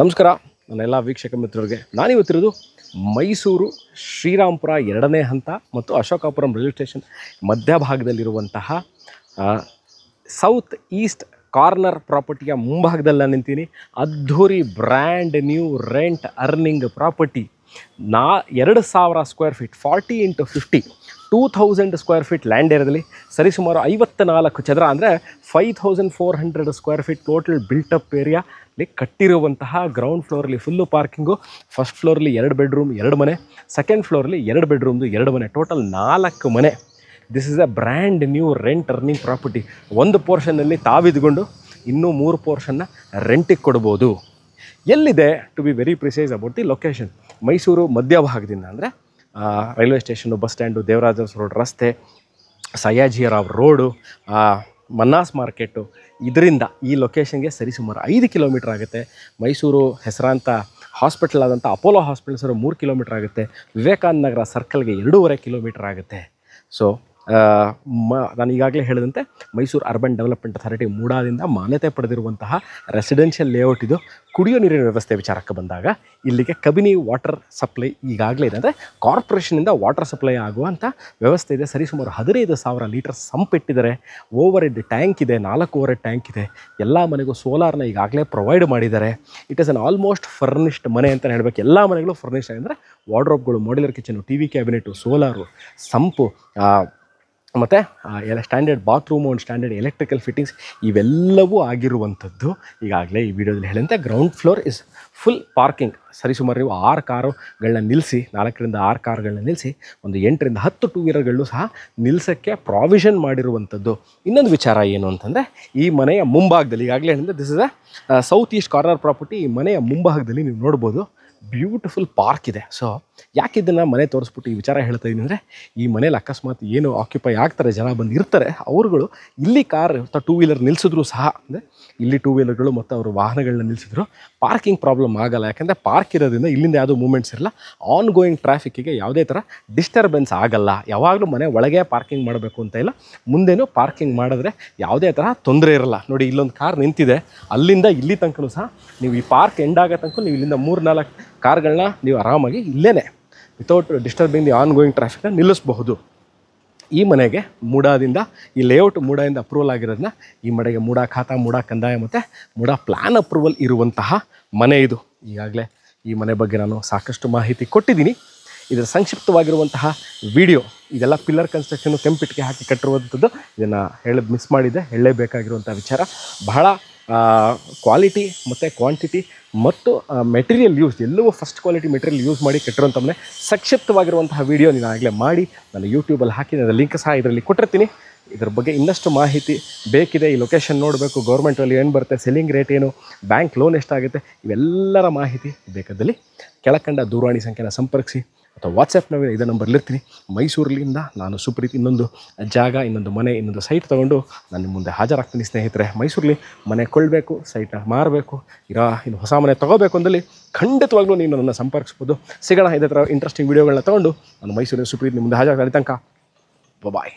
ನಮಸ್ಕಾರ ನನ್ನ ಎಲ್ಲ ವೀಕ್ಷಕ ಮಿತ್ರರಿಗೆ ನಾನಿವತ್ತಿರೋದು ಮೈಸೂರು ಶ್ರೀರಾಮ್ಪುರ ಎರಡನೇ ಹಂತ ಮತ್ತು ಅಶೋಕಾಪುರಂ ರೈಲ್ವೆ ಸ್ಟೇಷನ್ ಮಧ್ಯಭಾಗದಲ್ಲಿರುವಂತಹ ಸೌತ್ ಈಸ್ಟ್ ಕಾರ್ನರ್ ಪ್ರಾಪರ್ಟಿಯ ಮುಂಭಾಗದಲ್ಲಿ ನಾನು ನಿಂತೀನಿ ಅದ್ಧೂರಿ brand new rent earning property ನಾ ಎರಡು ಸಾವಿರ square feet forty into fifty two thousand square feet land ಏರಿಯಾದಲ್ಲಿ ಸರಿಸುಮಾರು ಐವತ್ತ ನಾಲ್ಕು ಚದರ ಅಂದರೆ five thousand four hundred square feet total built up area ಕಟ್ಟಿರುವಂತಹ ಗ್ರೌಂಡ್ ಫ್ಲೋರಲ್ಲಿ ಫುಲ್ಲು ಪಾರ್ಕಿಂಗು ಫಸ್ಟ್ ಫ್ಲೋರಲ್ಲಿ ಎರಡು ಬೆಡ್ರೂಮ್ ಎರಡು ಮನೆ ಸೆಕೆಂಡ್ ಫ್ಲೋರಲ್ಲಿ ಎರಡು ಬೆಡ್ರೂಮ್ದು ಎರಡು ಮನೆ ಟೋಟಲ್ ನಾಲ್ಕು ಮನೆ this is a brand new rent earning property ಒಂದು ಪೋರ್ಷನಲ್ಲಿ ತಾವಿದ್ಕೊಂಡು ಇನ್ನೂ ಮೂರು ಪೋರ್ಷನ್ನ ರೆಂಟಿಗೆ ಕೊಡ್ಬೋದು ಎಲ್ಲಿದೆ to be very precise about the location Mysuru ಮಧ್ಯ ಅಂದರೆ railway station bus stand Devaraja road Rao road Mannas market ಇದರಿಂದ ಈ ಲೊಕೇಶನ್ಗೆ ಸರಿಸುಮಾರು ಐದು ಕಿಲೋಮೀಟ್ರ್ ಆಗುತ್ತೆ ಮೈಸೂರು ಹೆಸರಾಂತ ಹಾಸ್ಪಿಟಲ್ ಆದಂಥ ಅಪೋಲೋ ಹಾಸ್ಪಿಟಲ್ ಸರ್ ಮೂರು ಕಿಲೋಮೀಟ್ರ್ ಆಗುತ್ತೆ ವಿವೇಕಾನಂದ ನಗರ ಸರ್ಕಲ್ಗೆ ಎರಡೂವರೆ ಕಿಲೋಮೀಟ್ರ್ ಆಗುತ್ತೆ ಸೊ ನಾನು ಈಗಾಗಲೇ ಹೇಳಿದಂತೆ ಮೈಸೂರು ಅರ್ಬನ್ ಡೆವಲಪ್ಮೆಂಟ್ ಅಥಾರಿಟಿ ಮೂಡಾದಿಂದ ಮಾನ್ಯತೆ ಪಡೆದಿರುವಂತಹ ರೆಸಿಡೆನ್ಷಿಯಲ್ ಲೇಔಟ್ ಇದು ಕುಡಿಯೋ ನೀರಿನ ವ್ಯವಸ್ಥೆ ವಿಚಾರಕ್ಕೆ ಬಂದಾಗ ಇಲ್ಲಿಗೆ ಕಬಿನಿ ವಾಟರ್ ಸಪ್ಲೈ ಈಗಾಗಲೇ ಇದೆ ಅಂದರೆ ಕಾರ್ಪೊರೇಷನಿಂದ ವಾಟರ್ ಸಪ್ಲೈ ಆಗುವಂಥ ವ್ಯವಸ್ಥೆ ಇದೆ ಸರಿಸುಮಾರು ಹದಿನೈದು ಸಾವಿರ ಲೀಟರ್ ಸಂಪಿಟ್ಟಿದ್ದಾರೆ ಓವರ್ ಹೆಡ್ ಟ್ಯಾಂಕ್ ಇದೆ ನಾಲ್ಕು ಓವರ್ ಹೆಡ್ ಟ್ಯಾಂಕ್ ಇದೆ ಎಲ್ಲ ಮನೆಗೂ ಸೋಲಾರ್ನ ಈಗಾಗಲೇ ಪ್ರೊವೈಡ್ ಮಾಡಿದ್ದಾರೆ it is an almost furnished ಮನೆ ಅಂತ ಹೇಳಬೇಕು ಎಲ್ಲ ಮನೆಗಳು ಫರ್ನಿಷ್ ಅಂದರೆ ವಾರ್ಡ್ರೋಬ್ಗಳು modular kitchen T V cabinet solar sump ಮತ್ತು ಎಲ್ಲ ಸ್ಟ್ಯಾಂಡರ್ಡ್ ಬಾತ್ರೂಮು ಒಂದು ಸ್ಟ್ಯಾಂಡರ್ಡ್ ಎಲೆಕ್ಟ್ರಿಕಲ್ ಫಿಟ್ಟಿಂಗ್ಸ್ ಇವೆಲ್ಲವೂ ಆಗಿರುವಂಥದ್ದು ಈಗಾಗಲೇ ಈ ವಿಡಿಯೋದಲ್ಲಿ ಹೇಳಿದಂತೆ ground floor is full parking ಸರಿಸುಮಾರು ನೀವು ಆರು ಕಾರುಗಳನ್ನ ನಿಲ್ಲಿಸಿ ನಾಲ್ಕರಿಂದ ಆರು ಕಾರುಗಳನ್ನ ನಿಲ್ಲಿಸಿ ಒಂದು ಎಂಟರಿಂದ ಹತ್ತು ಟೂ ವೀಲರ್ಗಳು ಸಹ ನಿಲ್ಲಿಸೋಕ್ಕೆ ಪ್ರಾವಿಷನ್ ಮಾಡಿರುವಂಥದ್ದು ಇನ್ನೊಂದು ವಿಚಾರ ಏನು ಅಂತಂದರೆ ಈ ಮನೆಯ ಮುಂಭಾಗದಲ್ಲಿ ಈಗಾಗಲೇ ಹೇಳಿದ್ರೆ this is a south east corner property ಈ ಮನೆಯ ಮುಂಭಾಗದಲ್ಲಿ ನೀವು ನೋಡ್ಬೋದು ಬ್ಯೂಟಿಫುಲ್ ಪಾರ್ಕ್ ಇದೆ ಸೊ ಯಾಕೆ ಇದನ್ನು ಮನೆ ತೋರಿಸ್ಬಿಟ್ಟು ಈ ವಿಚಾರ ಹೇಳ್ತಾ ಇದ್ದೀನಿ ಅಂದರೆ ಈ ಮನೇಲಿ ಅಕಸ್ಮಾತ್ ಏನು ಆಕ್ಯುಪೈ ಆಗ್ತಾರೆ ಜನ ಬಂದು ಇರ್ತಾರೆ ಅವರುಗಳು ಇಲ್ಲಿ ಕಾರ್ ಅಥವಾ ಟೂ ವೀಲರ್ ನಿಲ್ಲಿಸಿದ್ರು ಸಹ ಅಂದರೆ ಇಲ್ಲಿ ಟೂ ವೀಲರ್ಗಳು ಮತ್ತು ಅವರು ವಾಹನಗಳನ್ನ ನಿಲ್ಲಿಸಿದ್ರು ಪಾರ್ಕಿಂಗ್ ಪ್ರಾಬ್ಲಮ್ ಆಗಲ್ಲ ಯಾಕೆಂದರೆ ಪಾರ್ಕ್ ಇರೋದ್ರಿಂದ ಇಲ್ಲಿಂದ ಯಾವುದೂ ಮೂಮೆಂಟ್ಸ್ ಇರಲ್ಲ ಆನ್ ಗೋಯಿಂಗ್ ಟ್ರಾಫಿಕ್ಕಿಗೆ ಯಾವುದೇ ಥರ ಡಿಸ್ಟರ್ಬೆನ್ಸ್ ಆಗಲ್ಲ ಯಾವಾಗಲೂ ಮನೆ ಒಳಗೆ ಪಾರ್ಕಿಂಗ್ ಮಾಡಬೇಕು ಅಂತ ಇಲ್ಲ ಮುಂದೇನೂ ಪಾರ್ಕಿಂಗ್ ಮಾಡಿದ್ರೆ ಯಾವುದೇ ಥರ ತೊಂದರೆ ಇರಲ್ಲ ನೋಡಿ ಇಲ್ಲೊಂದು ಕಾರ್ ನಿಂತಿದೆ ಅಲ್ಲಿಂದ ಇಲ್ಲಿ ತನಕ ಸಹ ನೀವು ಈ ಪಾರ್ಕ್ ಎಂಡ್ ಆಗೋ ತನಕ ನೀವು ಇಲ್ಲಿಂದ ಮೂರು ನಾಲ್ಕು ಕಾರ್ಗಳನ್ನ ನೀವು ಆರಾಮಾಗಿ ಇಲ್ಲೇ without disturbing the ongoing ಟ್ರಾಫಿಕ್ನ ನಿಲ್ಲಿಸಬಹುದು ಈ ಮನೆಗೆ ಮೂಡಾದಿಂದ ಈ ಲೇಔಟ್ ಮೂಡಾದಿಂದ ಅಪ್ರೂವಲ್ ಆಗಿರೋದನ್ನ ಈ ಮನೆಗೆ ಮೂಡಾ ಖಾತಾ ಮೂಡಾ ಕಂದಾಯ ಮತ್ತು ಮೂಡಾ ಪ್ಲ್ಯಾನ್ ಅಪ್ರೂವಲ್ ಇರುವಂತಹ ಮನೆ ಇದು ಈಗಾಗಲೇ ಈ ಮನೆ ಬಗ್ಗೆ ನಾನು ಸಾಕಷ್ಟು ಮಾಹಿತಿ ಕೊಟ್ಟಿದ್ದೀನಿ ಇದರ ಸಂಕ್ಷಿಪ್ತವಾಗಿರುವಂತಹ ವಿಡಿಯೋ ಇದೆಲ್ಲ ಪಿಲ್ಲರ್ ಕನ್ಸ್ಟ್ರಕ್ಷನ್ನು ಕೆಂಪಿಟ್ಟಿಗೆ ಹಾಕಿ ಕಟ್ಟಿರುವಂಥದ್ದು ಇದನ್ನು ಹೇಳೋದು ಮಿಸ್ ಮಾಡಿದೆ ಹೇಳಲೇಬೇಕಾಗಿರುವಂಥ ವಿಚಾರ ಬಹಳ ಕ್ವಾಲಿಟಿ ಮತ್ತು ಕ್ವಾಂಟಿಟಿ ಮತ್ತು ಮೆಟೀರಿಯಲ್ ಯೂಸ್ ಎಲ್ಲವೂ ಫಸ್ಟ್ ಕ್ವಾಲಿಟಿ ಮೆಟೀರಿಯಲ್ ಯೂಸ್ ಮಾಡಿ ಕಟ್ಟಿರೋಂಥ ಸಂಕ್ಷಿಪ್ತವಾಗಿರುವಂತಹ ವೀಡಿಯೋ ನೀನು ಆಗಲೇ ಮಾಡಿ ನಾನು ಯೂಟ್ಯೂಬಲ್ಲಿ ಹಾಕಿ ಅದರ ಲಿಂಕ್ ಸಹ ಇದರಲ್ಲಿ ಕೊಟ್ಟಿರ್ತೀನಿ ಇದ್ರ ಬಗ್ಗೆ ಇನ್ನಷ್ಟು ಮಾಹಿತಿ ಬೇಕಿದೆ ಈ ಲೊಕೇಶನ್ ನೋಡಬೇಕು ಗೌರ್ಮೆಂಟಲ್ಲಿ ಏನು ಬರುತ್ತೆ ಸೆಲ್ಲಿಂಗ್ ರೇಟ್ ಏನು ಬ್ಯಾಂಕ್ ಲೋನ್ ಎಷ್ಟಾಗುತ್ತೆ ಇವೆಲ್ಲರ ಮಾಹಿತಿ ಬೇಕಾದಲ್ಲಿ ಕೆಳಕಂಡ ದೂರವಾಣಿ ಸಂಖ್ಯೆನ ಸಂಪರ್ಕಿಸಿ ಅಥವಾ ವಾಟ್ಸಪ್ನ ಇದೇ ನಂಬರ್ಲಿ ಇರ್ತೀನಿ ಮೈಸೂರಲ್ಲಿಂದ ನಾನು ಸುಪ್ರೀತ್ ಇನ್ನೊಂದು ಜಾಗ ಇನ್ನೊಂದು ಮನೆ ಇನ್ನೊಂದು ಸೈಟ್ ತೊಗೊಂಡು ನಾನು ನಿಮ್ಮ ಮುಂದೆ ಹಾಜರಾಗ್ತೀನಿ ಸ್ನೇಹಿತರೆ ಮೈಸೂರಲ್ಲಿ ಮನೆ ಕೊಡಬೇಕು ಸೈಟ್ ಮಾರಬೇಕು ಇರೋ ಇನ್ನು ಹೊಸ ಮನೆ ತೊಗೋಬೇಕು ಅಂದಲ್ಲಿ ಖಂಡಿತವಾಗ್ಲೂ ನೀವು ನನ್ನನ್ನು ಸಂಪರ್ಕಿಸ್ಬೋದು ಸಿಗೋಣ ಇದೇ ಥರ ಇಂಟ್ರೆಸ್ಟಿಂಗ್ ವೀಡಿಯೋಗಳನ್ನ ತೊಗೊಂಡು ನಾನು ಮೈಸೂರಿನ ಸುಪ್ರೀತ್ ನಿಮ್ಮ ಮುಂದೆ ಹಾಜರಾಗ್ತೀನಿ ತನಕ ಬಾಯ್